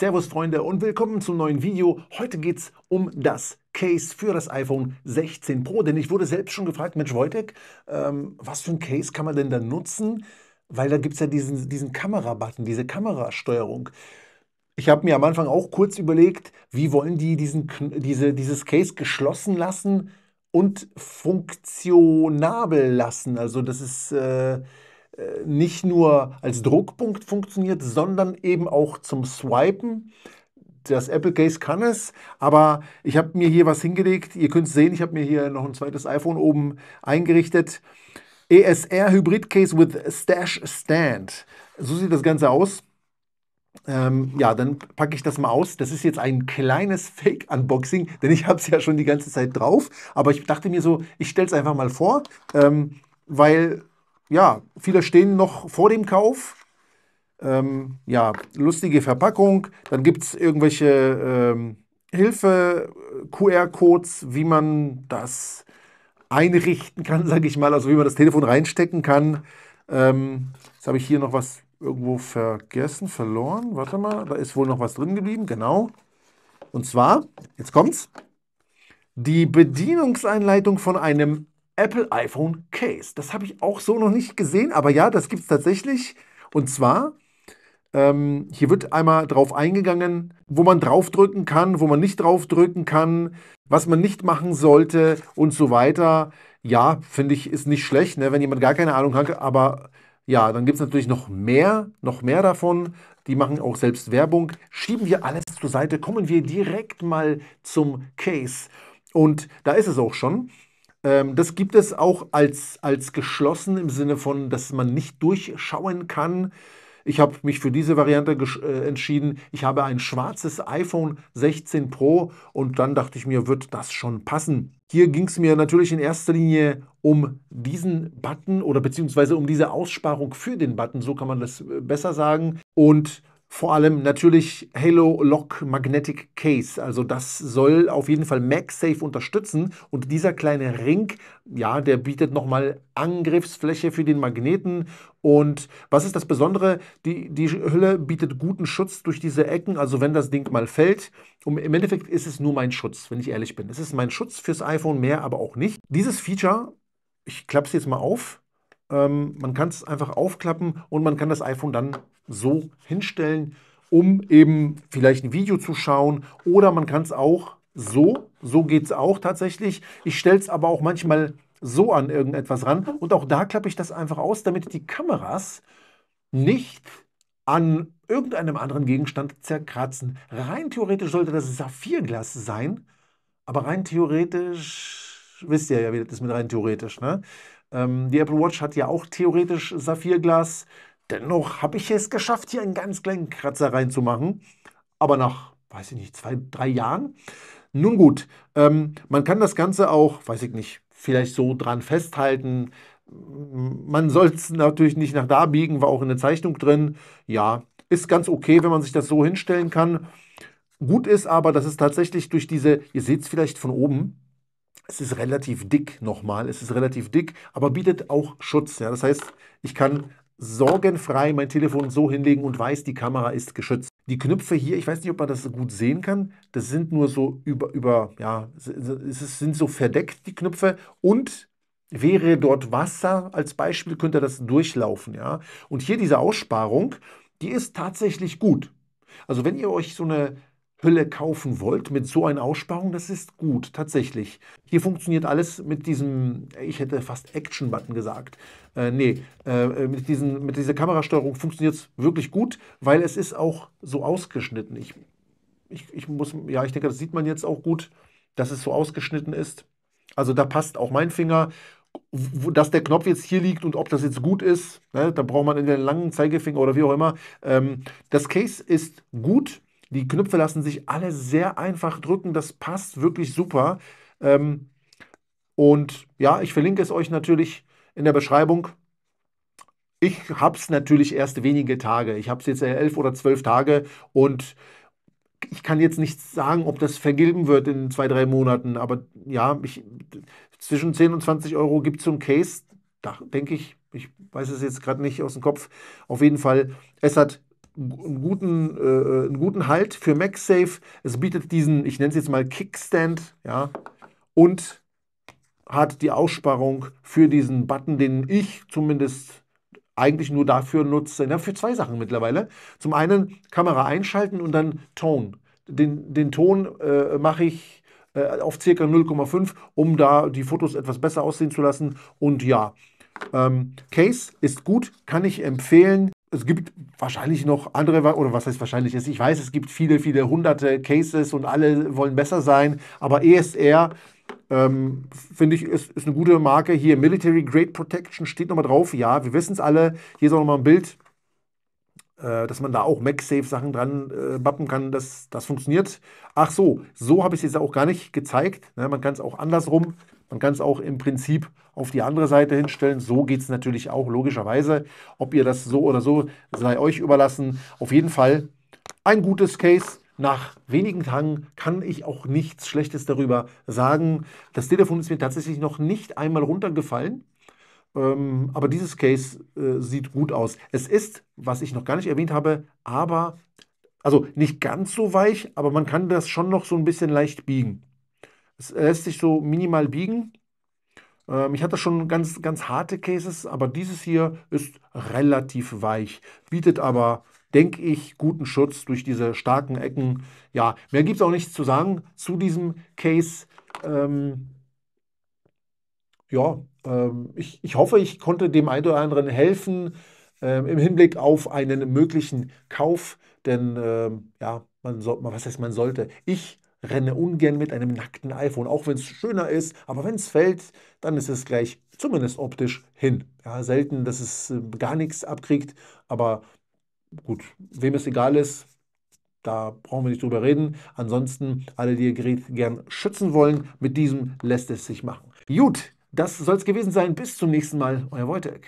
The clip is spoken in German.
Servus Freunde und willkommen zum neuen Video. Heute geht es um das Case für das iPhone 16 Pro, denn ich wurde selbst schon gefragt, Mensch Wojtek, ähm, was für ein Case kann man denn da nutzen? Weil da gibt es ja diesen, diesen kamera diese Kamerasteuerung. Ich habe mir am Anfang auch kurz überlegt, wie wollen die diesen, diese, dieses Case geschlossen lassen und funktionabel lassen. Also das ist... Äh, äh, nicht nur als Druckpunkt funktioniert, sondern eben auch zum Swipen. Das Apple Case kann es, aber ich habe mir hier was hingelegt. Ihr könnt sehen, ich habe mir hier noch ein zweites iPhone oben eingerichtet. ESR Hybrid Case with Stash Stand. So sieht das Ganze aus. Ähm, ja, dann packe ich das mal aus. Das ist jetzt ein kleines Fake-Unboxing, denn ich habe es ja schon die ganze Zeit drauf. Aber ich dachte mir so, ich stelle es einfach mal vor, ähm, weil ja, viele stehen noch vor dem Kauf. Ähm, ja, lustige Verpackung. Dann gibt es irgendwelche ähm, Hilfe, QR-Codes, wie man das einrichten kann, sage ich mal, also wie man das Telefon reinstecken kann. Ähm, jetzt habe ich hier noch was irgendwo vergessen, verloren. Warte mal, da ist wohl noch was drin geblieben, genau. Und zwar, jetzt kommt's, die Bedienungseinleitung von einem Apple iPhone Case. Das habe ich auch so noch nicht gesehen, aber ja, das gibt es tatsächlich. Und zwar, ähm, hier wird einmal drauf eingegangen, wo man draufdrücken kann, wo man nicht draufdrücken kann, was man nicht machen sollte und so weiter. Ja, finde ich, ist nicht schlecht, ne, wenn jemand gar keine Ahnung hat, aber ja, dann gibt es natürlich noch mehr, noch mehr davon. Die machen auch selbst Werbung. Schieben wir alles zur Seite, kommen wir direkt mal zum Case. Und da ist es auch schon. Ähm, das gibt es auch als, als geschlossen im Sinne von, dass man nicht durchschauen kann. Ich habe mich für diese Variante äh, entschieden. Ich habe ein schwarzes iPhone 16 Pro und dann dachte ich mir, wird das schon passen. Hier ging es mir natürlich in erster Linie um diesen Button oder beziehungsweise um diese Aussparung für den Button, so kann man das äh, besser sagen. Und vor allem natürlich Halo Lock Magnetic Case. Also das soll auf jeden Fall MagSafe unterstützen. Und dieser kleine Ring, ja, der bietet nochmal Angriffsfläche für den Magneten. Und was ist das Besondere? Die, die Hülle bietet guten Schutz durch diese Ecken. Also wenn das Ding mal fällt, Und im Endeffekt ist es nur mein Schutz, wenn ich ehrlich bin. Es ist mein Schutz fürs iPhone mehr, aber auch nicht. Dieses Feature, ich klappe es jetzt mal auf, ähm, man kann es einfach aufklappen und man kann das iPhone dann so hinstellen, um eben vielleicht ein Video zu schauen oder man kann es auch so, so geht es auch tatsächlich. Ich stelle es aber auch manchmal so an irgendetwas ran und auch da klappe ich das einfach aus, damit die Kameras nicht an irgendeinem anderen Gegenstand zerkratzen. Rein theoretisch sollte das Saphirglas sein, aber rein theoretisch, wisst ihr ja, wie das ist mit rein theoretisch, ne? Ähm, die Apple Watch hat ja auch theoretisch Saphirglas. Dennoch habe ich es geschafft, hier einen ganz kleinen Kratzer reinzumachen. Aber nach, weiß ich nicht, zwei, drei Jahren. Nun gut, ähm, man kann das Ganze auch, weiß ich nicht, vielleicht so dran festhalten. Man soll es natürlich nicht nach da biegen, war auch in der Zeichnung drin. Ja, ist ganz okay, wenn man sich das so hinstellen kann. Gut ist aber, dass es tatsächlich durch diese, ihr seht es vielleicht von oben, es ist relativ dick nochmal, es ist relativ dick, aber bietet auch Schutz. Ja? Das heißt, ich kann sorgenfrei mein Telefon so hinlegen und weiß, die Kamera ist geschützt. Die Knöpfe hier, ich weiß nicht, ob man das gut sehen kann, das sind nur so über, über ja, es sind so verdeckt, die Knöpfe. Und wäre dort Wasser als Beispiel, könnte das durchlaufen. Ja? Und hier diese Aussparung, die ist tatsächlich gut. Also wenn ihr euch so eine Hülle kaufen wollt mit so einer Aussparung, das ist gut, tatsächlich. Hier funktioniert alles mit diesem, ich hätte fast Action-Button gesagt. Äh, nee, äh, äh mit, diesen, mit dieser Kamerasteuerung funktioniert es wirklich gut, weil es ist auch so ausgeschnitten. Ich, ich, ich muss, ja, ich denke, das sieht man jetzt auch gut, dass es so ausgeschnitten ist. Also da passt auch mein Finger dass der Knopf jetzt hier liegt und ob das jetzt gut ist, ne, da braucht man in den langen Zeigefinger oder wie auch immer. Ähm, das Case ist gut, die Knöpfe lassen sich alle sehr einfach drücken. Das passt wirklich super. Ähm, und ja, ich verlinke es euch natürlich in der Beschreibung. Ich habe es natürlich erst wenige Tage. Ich habe es jetzt elf oder zwölf Tage und ich kann jetzt nicht sagen, ob das vergilben wird in zwei, drei Monaten. Aber ja, ich, zwischen 10 und 20 Euro gibt es so ein Case. Da denke ich, ich weiß es jetzt gerade nicht aus dem Kopf. Auf jeden Fall, es hat einen guten, äh, einen guten Halt für MagSafe. Es bietet diesen, ich nenne es jetzt mal Kickstand, ja, und hat die Aussparung für diesen Button, den ich zumindest eigentlich nur dafür nutze, na, für zwei Sachen mittlerweile. Zum einen Kamera einschalten und dann Ton. Den, den Ton äh, mache ich äh, auf ca. 0,5, um da die Fotos etwas besser aussehen zu lassen. Und ja, ähm, Case ist gut, kann ich empfehlen es gibt wahrscheinlich noch andere, oder was heißt wahrscheinlich ist, ich weiß, es gibt viele, viele hunderte Cases und alle wollen besser sein, aber ESR ähm, finde ich, ist, ist eine gute Marke. Hier Military Grade Protection steht nochmal drauf. Ja, wir wissen es alle. Hier ist auch nochmal ein Bild, äh, dass man da auch MagSafe-Sachen dran äh, bappen kann. Das, das funktioniert. Ach so, so habe ich es jetzt auch gar nicht gezeigt. Ne, man kann es auch andersrum man kann es auch im Prinzip auf die andere Seite hinstellen. So geht es natürlich auch, logischerweise. Ob ihr das so oder so, sei euch überlassen. Auf jeden Fall ein gutes Case. Nach wenigen Tagen kann ich auch nichts Schlechtes darüber sagen. Das Telefon ist mir tatsächlich noch nicht einmal runtergefallen. Ähm, aber dieses Case äh, sieht gut aus. Es ist, was ich noch gar nicht erwähnt habe, aber, also nicht ganz so weich, aber man kann das schon noch so ein bisschen leicht biegen. Es lässt sich so minimal biegen. Ähm, ich hatte schon ganz, ganz harte Cases, aber dieses hier ist relativ weich, bietet aber, denke ich, guten Schutz durch diese starken Ecken. Ja, mehr gibt es auch nichts zu sagen zu diesem Case. Ähm, ja, ähm, ich, ich hoffe, ich konnte dem einen oder anderen helfen ähm, im Hinblick auf einen möglichen Kauf, denn ähm, ja, man, so, was heißt man sollte? Ich renne ungern mit einem nackten iPhone, auch wenn es schöner ist, aber wenn es fällt, dann ist es gleich zumindest optisch hin. Ja, selten, dass es ähm, gar nichts abkriegt, aber gut, wem es egal ist, da brauchen wir nicht drüber reden. Ansonsten, alle, die ihr Gerät gern schützen wollen, mit diesem lässt es sich machen. Gut, das soll es gewesen sein. Bis zum nächsten Mal, euer Wojtek.